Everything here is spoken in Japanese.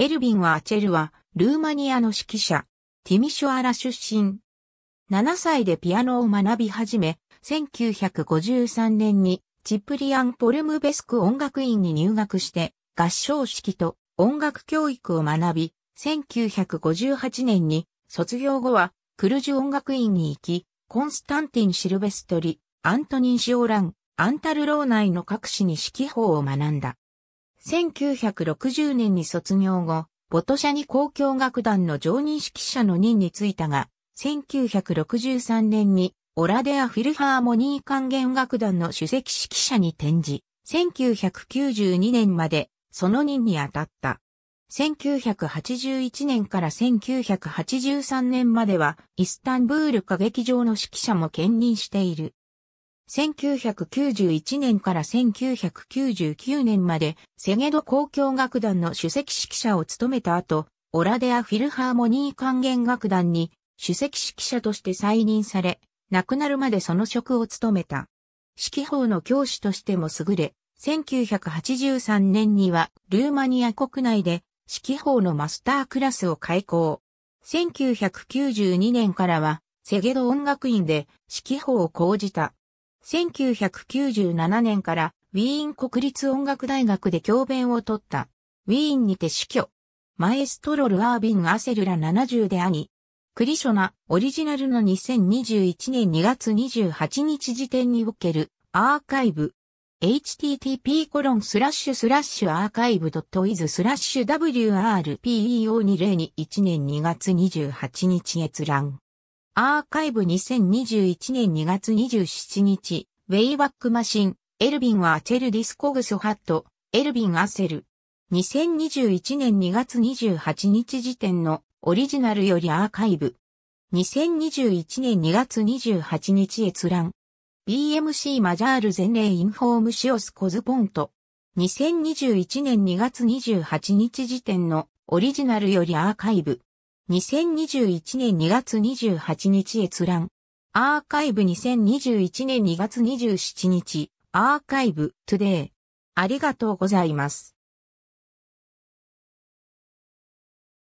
エルビンはアチェルは、ルーマニアの指揮者、ティミショアラ出身。7歳でピアノを学び始め、1953年にチプリアン・ポルムベスク音楽院に入学して、合唱式と音楽教育を学び、1958年に卒業後はクルジュ音楽院に行き、コンスタンティン・シルベストリ、アントニン・シオラン、アンタルロー内の各市に指揮法を学んだ。1960年に卒業後、ボトシャニ交響楽団の常任指揮者の任に就いたが、1963年にオラデア・フィルハーモニー管弦楽団の首席指揮者に転じ、1992年までその任に当たった。1981年から1983年まではイスタンブール歌劇場の指揮者も兼任している。1991年から1999年まで、セゲド公共楽団の主席指揮者を務めた後、オラデアフィルハーモニー管弦楽団に主席指揮者として再任され、亡くなるまでその職を務めた。指揮法の教師としても優れ、1983年にはルーマニア国内で指揮法のマスタークラスを開講。1992年からはセゲド音楽院で指揮法を講じた。1997年からウィーン国立音楽大学で教鞭を取った。ウィーンにて死去。マエストロル・アービン・アセルラ70で兄。クリショナ、オリジナルの2021年2月28日時点におけるアーカイブ。http コロンスラッシュスラッシュアーカイブドットイズスラッシュ WRPEO2021 年2月28日閲覧。アーカイブ2021年2月27日、ウェイバックマシン、エルビンはアチェルディスコグス・ハット、エルビンアセル。2021年2月28日時点のオリジナルよりアーカイブ。2021年2月28日閲覧。BMC マジャール全例インフォームシオスコズポント。2021年2月28日時点のオリジナルよりアーカイブ。2021年2月28日閲覧。アーカイブ2021年2月27日。アーカイブトゥデイ。ありがとうございます。